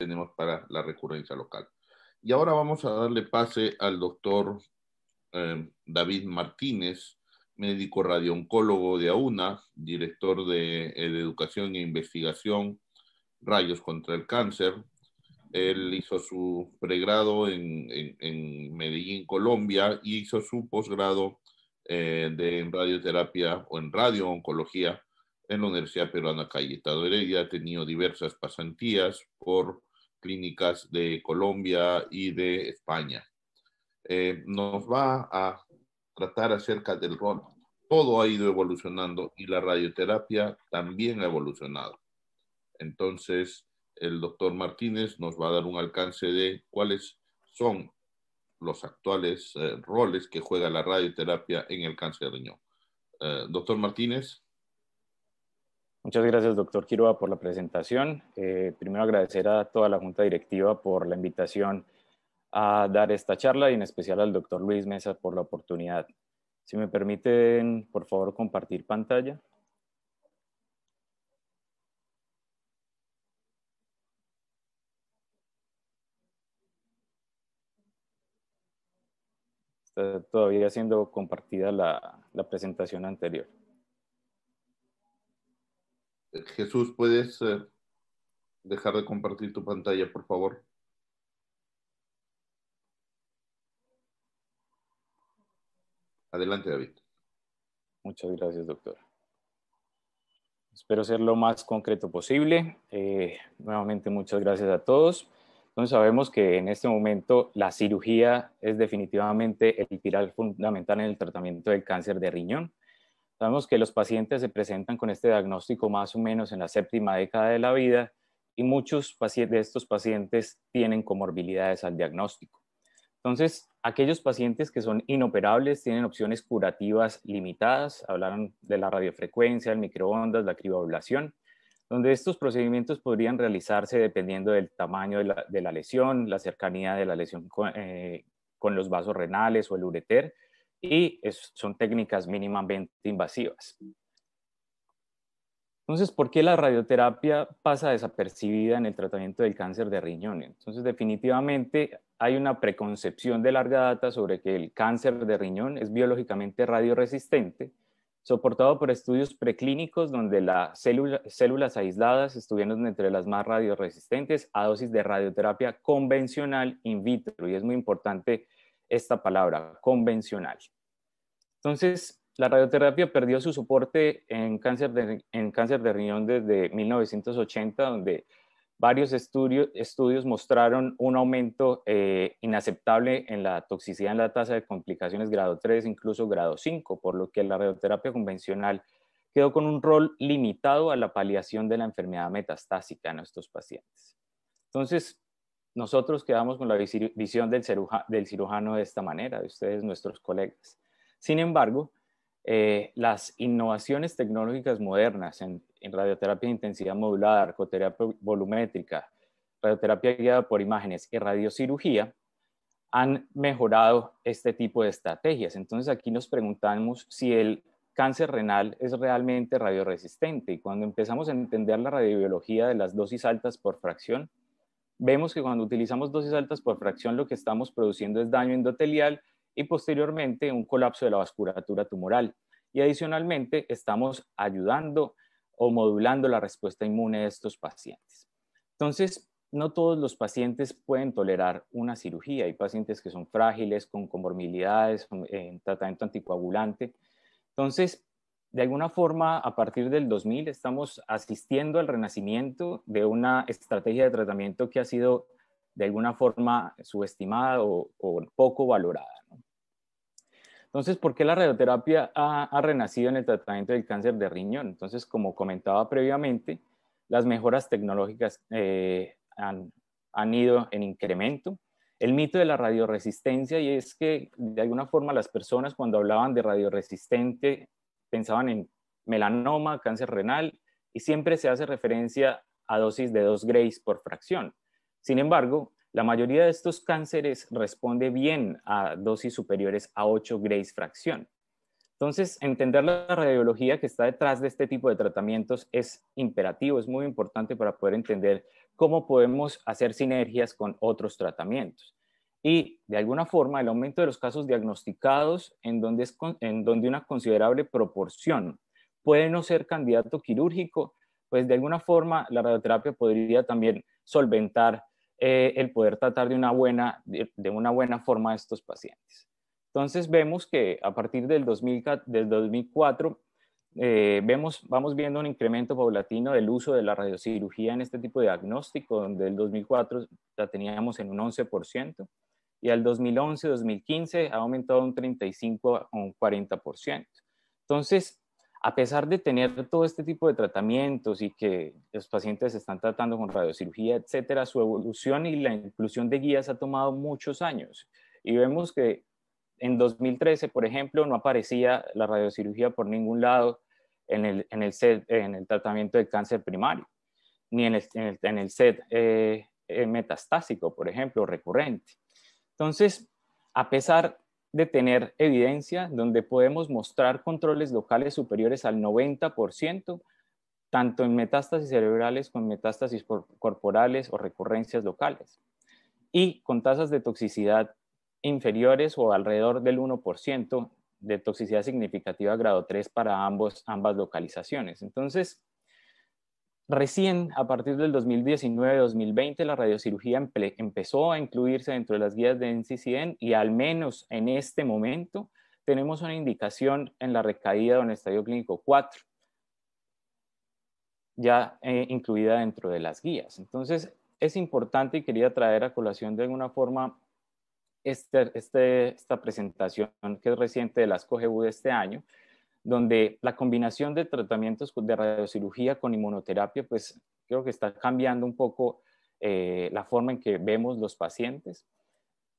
tenemos para la recurrencia local. Y ahora vamos a darle pase al doctor eh, David Martínez, médico radiooncólogo de AUNA, director eh, de, Educación e Investigación Rayos contra el Cáncer. Él hizo su pregrado en, en, Medellín, Colombia, y hizo su posgrado eh, de en radioterapia o en radiooncología en la Universidad Peruana Cayetano Heredia. Ha tenido diversas pasantías por clínicas de Colombia y de España. Eh, nos va a tratar acerca del rol. Todo ha ido evolucionando y la radioterapia también ha evolucionado. Entonces, el doctor Martínez nos va a dar un alcance de cuáles son los actuales eh, roles que juega la radioterapia en el cáncer de riñón. Eh, doctor Martínez. Muchas gracias, doctor Quiroga, por la presentación. Eh, primero agradecer a toda la Junta Directiva por la invitación a dar esta charla y en especial al doctor Luis Mesa por la oportunidad. Si me permiten, por favor, compartir pantalla. Está todavía siendo compartida la presentación anterior. Jesús, ¿puedes eh, dejar de compartir tu pantalla, por favor? Adelante, David. Muchas gracias, doctor. Espero ser lo más concreto posible. Eh, nuevamente, muchas gracias a todos. Entonces, sabemos que en este momento la cirugía es definitivamente el pilar fundamental en el tratamiento del cáncer de riñón. Sabemos que los pacientes se presentan con este diagnóstico más o menos en la séptima década de la vida y muchos de estos pacientes tienen comorbilidades al diagnóstico. Entonces, aquellos pacientes que son inoperables tienen opciones curativas limitadas, hablaron de la radiofrecuencia, el microondas, la criobulación, donde estos procedimientos podrían realizarse dependiendo del tamaño de la, lesión, la cercanía de la lesión con eh, los vasos renales o el ureter, y son técnicas mínimamente invasivas. Entonces, ¿por qué la radioterapia pasa desapercibida en el tratamiento del cáncer de riñón? Entonces, definitivamente hay una preconcepción de larga data sobre que el cáncer de riñón es biológicamente radioresistente, soportado por estudios preclínicos donde las células aisladas estuvieron entre las más radioresistentes a dosis de radioterapia convencional in vitro. Y es muy importante esta palabra, convencional. Entonces, la radioterapia perdió su soporte en cáncer de, en cáncer de riñón desde 1980, donde varios estudios, estudios mostraron un aumento eh, inaceptable en la toxicidad en la tasa de complicaciones grado 3, incluso grado 5, por lo que la radioterapia convencional quedó con un rol limitado a la paliación de la enfermedad metastásica en estos pacientes. Entonces, nosotros quedamos con la visión del, cirujano de esta manera, de ustedes, nuestros colegas. Sin embargo, eh, las innovaciones tecnológicas modernas en, radioterapia de intensidad modulada, arcoterapia volumétrica, radioterapia guiada por imágenes y radiocirugía han mejorado este tipo de estrategias. Entonces aquí nos preguntamos si el cáncer renal es realmente radioresistente y cuando empezamos a entender la radiobiología de las dosis altas por fracción, vemos que cuando utilizamos dosis altas por fracción lo que estamos produciendo es daño endotelial y posteriormente un colapso de la vasculatura tumoral. Y adicionalmente estamos ayudando o modulando la respuesta inmune de estos pacientes. Entonces, no todos los pacientes pueden tolerar una cirugía. Hay pacientes que son frágiles, con comorbilidades, en eh, tratamiento anticoagulante. Entonces, de alguna forma, a partir del 2000, estamos asistiendo al renacimiento de una estrategia de tratamiento que ha sido, de alguna forma, subestimada o, poco valorada. Entonces, ¿por qué la radioterapia ha, renacido en el tratamiento del cáncer de riñón? Entonces, como comentaba previamente, las mejoras tecnológicas eh, han, han ido en incremento el mito de la radioresistencia y es que de alguna forma las personas cuando hablaban de radioresistente pensaban en melanoma, cáncer renal, y siempre se hace referencia a dosis de 2 grays por fracción. Sin embargo, la mayoría de estos cánceres responde bien a dosis superiores a 8 grays fracción. Entonces, entender la radiología que está detrás de este tipo de tratamientos es imperativo, es muy importante para poder entender cómo podemos hacer sinergias con otros tratamientos y de alguna forma el aumento de los casos diagnosticados en donde, una considerable proporción puede no ser candidato quirúrgico, pues de alguna forma la radioterapia podría también solventar eh, el poder tratar de una, buena, de, una buena forma a estos pacientes. Entonces vemos que a partir del, del 2004 eh, vemos, vamos viendo un incremento paulatino del uso de la radiocirugía en este tipo de diagnóstico, donde el 2004 la teníamos en un 11% y al 2011-2015 ha aumentado un 35 o un 40%. Entonces, a pesar de tener todo este tipo de tratamientos y que los pacientes se están tratando con radiocirugía, etcétera, su evolución y la inclusión de guías ha tomado muchos años. Y vemos que en 2013, por ejemplo, no aparecía la radiocirugía por ningún lado en el, en el, tratamiento de cáncer primario, ni en el, en set eh, eh, metastásico, por ejemplo, recurrente. Entonces, a pesar de tener evidencia donde podemos mostrar controles locales superiores al 90%, tanto en metástasis cerebrales como en metástasis corporales o recurrencias locales, y con tasas de toxicidad inferiores o alrededor del 1% de toxicidad significativa grado 3 para ambos, ambas localizaciones. Entonces, Recién, a partir del 2019-2020, la radiocirugía empezó a incluirse dentro de las guías de NCCN y al menos en este momento tenemos una indicación en la recaída de un estadio clínico 4, ya eh, incluida dentro de las guías. Entonces, es importante y quería traer a colación de alguna forma este, este, esta presentación que es reciente de las COGEU de este año, donde la combinación de tratamientos de radiocirugía con inmunoterapia, pues creo que está cambiando un poco eh, la forma en que vemos los pacientes.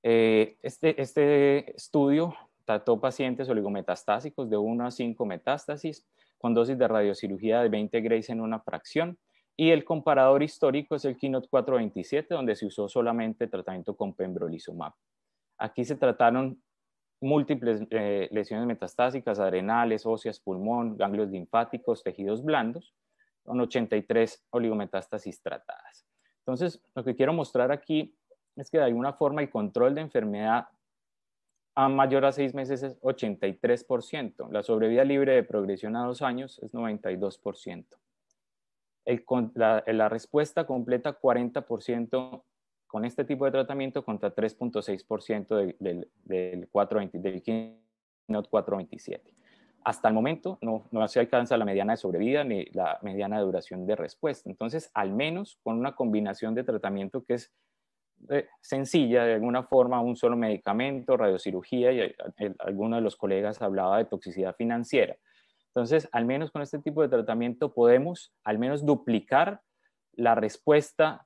Eh, este, este, estudio trató pacientes oligometastásicos de 1 a 5 metástasis con dosis de radiocirugía de 20 grays en una fracción y el comparador histórico es el Keynote 427 donde se usó solamente tratamiento con pembrolizumab. Aquí se trataron múltiples eh, lesiones metastásicas, adrenales, óseas, pulmón, ganglios linfáticos, tejidos blandos, con 83 oligometástasis tratadas. Entonces, lo que quiero mostrar aquí es que de alguna forma el control de enfermedad a mayor a seis meses es 83%. La sobrevida libre de progresión a dos años es 92%. la, la, respuesta completa 40% con este tipo de tratamiento contra 3.6% del, del, 427. Hasta el momento no, no se alcanza la mediana de sobrevida ni la mediana de duración de respuesta. Entonces, al menos con una combinación de tratamiento que es eh, sencilla, de alguna forma, un solo medicamento, radiocirugía, y eh, alguno de los colegas hablaba de toxicidad financiera. Entonces, al menos con este tipo de tratamiento podemos al menos duplicar la respuesta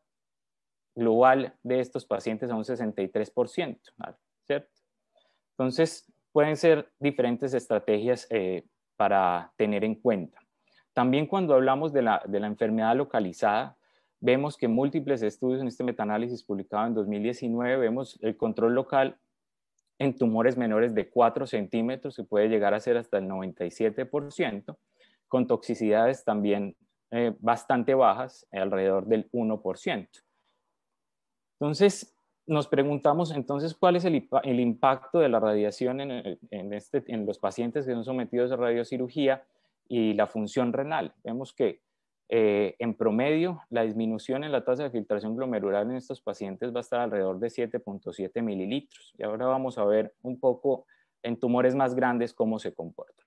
global de estos pacientes a un 63%, ¿cierto? Entonces, pueden ser diferentes estrategias eh, para tener en cuenta. También cuando hablamos de la, enfermedad localizada, vemos que múltiples estudios en este metaanálisis publicado en 2019, vemos el control local en tumores menores de 4 centímetros, que puede llegar a ser hasta el 97%, con toxicidades también eh, bastante bajas, alrededor del 1%. Entonces, nos preguntamos entonces cuál es el, impacto de la radiación este, en, los pacientes que son sometidos a radiocirugía y la función renal. Vemos que eh, en promedio, la disminución en la tasa de filtración glomerular en estos pacientes va a estar alrededor de 7.7 mililitros. Y ahora vamos a ver un poco en tumores más grandes cómo se comportan.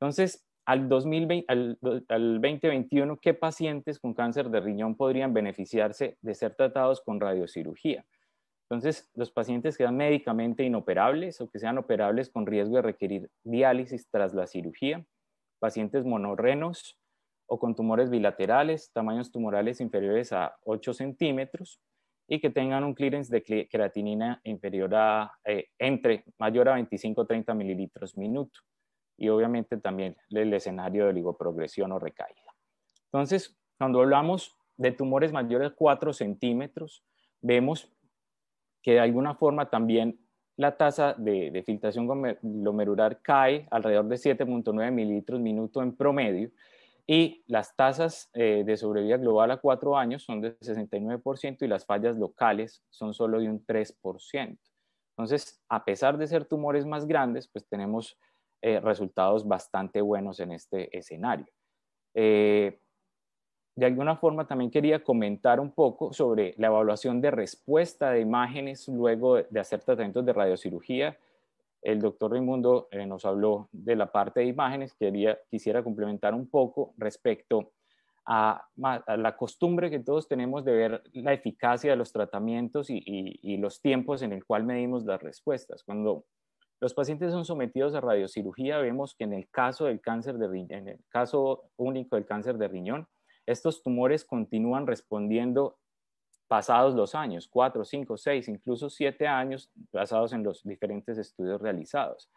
Entonces, al, 2020, al, 2021, ¿qué pacientes con cáncer de riñón podrían beneficiarse de ser tratados con radiocirugía? Entonces, los pacientes que sean médicamente inoperables o que sean operables con riesgo de requerir diálisis tras la cirugía, pacientes monorrenos o con tumores bilaterales, tamaños tumorales inferiores a 8 centímetros y que tengan un clearance de creatinina inferior a, eh, entre mayor a 25-30 mililitros minuto y obviamente también el escenario de oligoprogresión o recaída. Entonces, cuando hablamos de tumores mayores a 4 centímetros, vemos que de alguna forma también la tasa de, filtración glomerular cae alrededor de 7.9 mililitros minuto en promedio y las tasas eh, de sobrevida global a 4 años son del 69% y las fallas locales son solo de un 3%. Entonces, a pesar de ser tumores más grandes, pues tenemos eh, resultados bastante buenos en este escenario. Eh, de alguna forma también quería comentar un poco sobre la evaluación de respuesta de imágenes luego de hacer tratamientos de radiocirugía. El doctor Raimundo eh, nos habló de la parte de imágenes, quería, quisiera complementar un poco respecto a, la costumbre que todos tenemos de ver la eficacia de los tratamientos y, y los tiempos en el cual medimos las respuestas. Cuando los pacientes son sometidos a radiocirugía. Vemos que en el caso del cáncer de riñón, en el caso único del cáncer de riñón, estos tumores continúan respondiendo pasados los años, 4, 5, seis, incluso siete años, basados en los diferentes estudios realizados.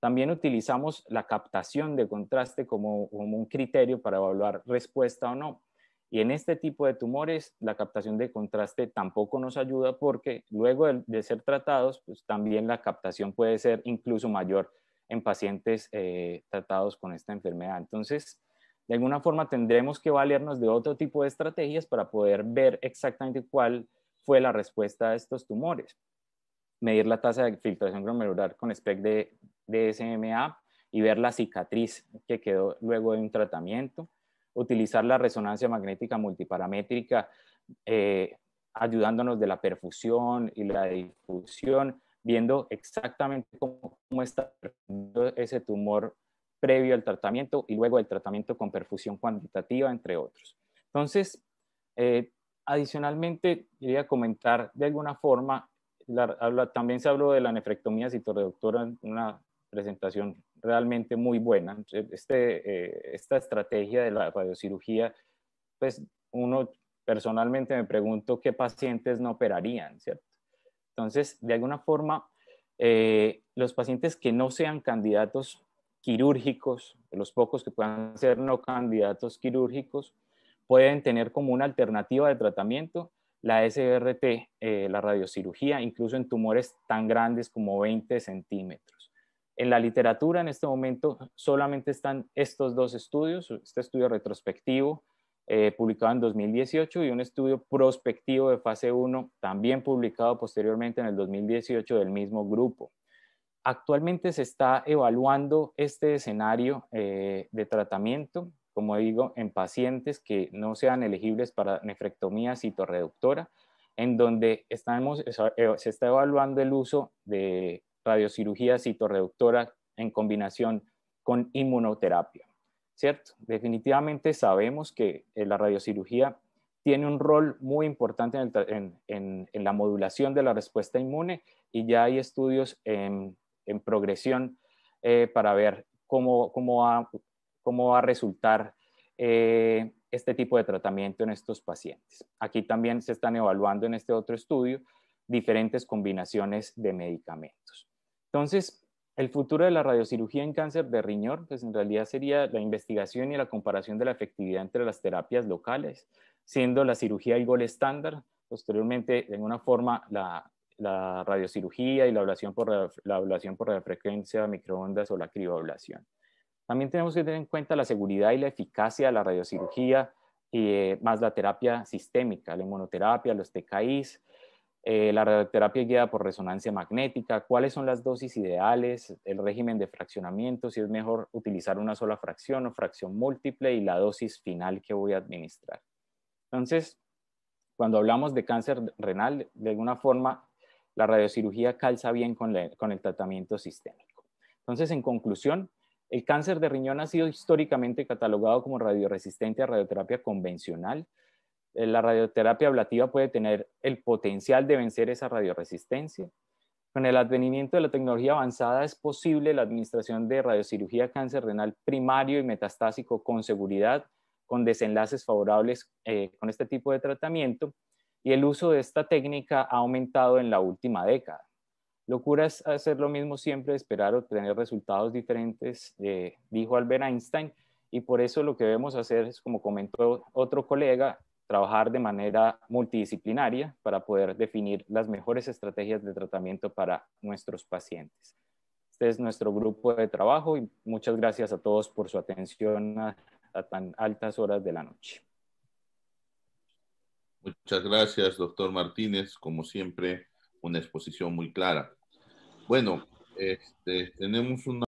También utilizamos la captación de contraste como un criterio para evaluar respuesta o no. Y en este tipo de tumores, la captación de contraste tampoco nos ayuda porque luego de, ser tratados, pues también la captación puede ser incluso mayor en pacientes eh, tratados con esta enfermedad. Entonces, de alguna forma tendremos que valernos de otro tipo de estrategias para poder ver exactamente cuál fue la respuesta a estos tumores. Medir la tasa de filtración glomerular con SPEC de, de SMA y ver la cicatriz que quedó luego de un tratamiento utilizar la resonancia magnética multiparamétrica, eh, ayudándonos de la perfusión y la difusión, viendo exactamente cómo, está ese tumor previo al tratamiento y luego el tratamiento con perfusión cuantitativa, entre otros. Entonces, eh, adicionalmente, quería comentar de alguna forma, la, también se habló de la nefrectomía citoreductora en una presentación realmente muy buena. Este, eh, esta estrategia de la radiocirugía, pues uno personalmente me pregunto qué pacientes no operarían, ¿cierto? Entonces, de alguna forma, eh, los pacientes que no sean candidatos quirúrgicos, los pocos que puedan ser no candidatos quirúrgicos, pueden tener como una alternativa de tratamiento la SRT, eh, la radiocirugía, incluso en tumores tan grandes como 20 centímetros. En la literatura en este momento solamente están estos dos estudios, este estudio retrospectivo eh, publicado en 2018 y un estudio prospectivo de fase 1 también publicado posteriormente en el 2018 del mismo grupo. Actualmente se está evaluando este escenario eh, de tratamiento, como digo, en pacientes que no sean elegibles para nefrectomía citorreductora, en donde estamos, eh, se está evaluando el uso de radiocirugía citorreductora en combinación con inmunoterapia. ¿Cierto? Definitivamente sabemos que eh, la radiocirugía tiene un rol muy importante en, la modulación de la respuesta inmune y ya hay estudios en, progresión eh, para ver cómo, va, a resultar eh, este tipo de tratamiento en estos pacientes. Aquí también se están evaluando en este otro estudio diferentes combinaciones de medicamentos. Entonces, el futuro de la radiocirugía en cáncer de riñón, pues en realidad sería la investigación y la comparación de la efectividad entre las terapias locales, siendo la cirugía el gol estándar, posteriormente, de alguna forma, la, radiocirugía y la ablación por, la ablación por radiofrecuencia, microondas o la crioablación. También tenemos que tener en cuenta la seguridad y la eficacia de la radiocirugía, y, eh, más la terapia sistémica, la inmunoterapia, los TKIs, eh, la radioterapia guiada por resonancia magnética, cuáles son las dosis ideales, el régimen de fraccionamiento, si es mejor utilizar una sola fracción o fracción múltiple y la dosis final que voy a administrar. Entonces, cuando hablamos de cáncer renal, de alguna forma, la radiocirugía calza bien con, con el tratamiento sistémico. Entonces, en conclusión, el cáncer de riñón ha sido históricamente catalogado como radioresistente a radioterapia convencional, eh, la radioterapia ablativa puede tener el potencial de vencer esa radioresistencia. Con el advenimiento de la tecnología avanzada es posible la administración de radiocirugía cáncer renal primario y metastásico con seguridad, con desenlaces favorables eh, con este tipo de tratamiento y el uso de esta técnica ha aumentado en la última década. Locura es hacer lo mismo siempre, esperar obtener resultados diferentes, eh, dijo Albert Einstein, y por eso lo que debemos hacer es, como comentó otro colega, trabajar de manera multidisciplinaria para poder definir las mejores estrategias de tratamiento para nuestros pacientes. Este es nuestro grupo de trabajo y muchas gracias a todos por su atención a, tan altas horas de la noche. Muchas gracias, doctor Martínez. Como siempre, una exposición muy clara. Bueno, este, tenemos una...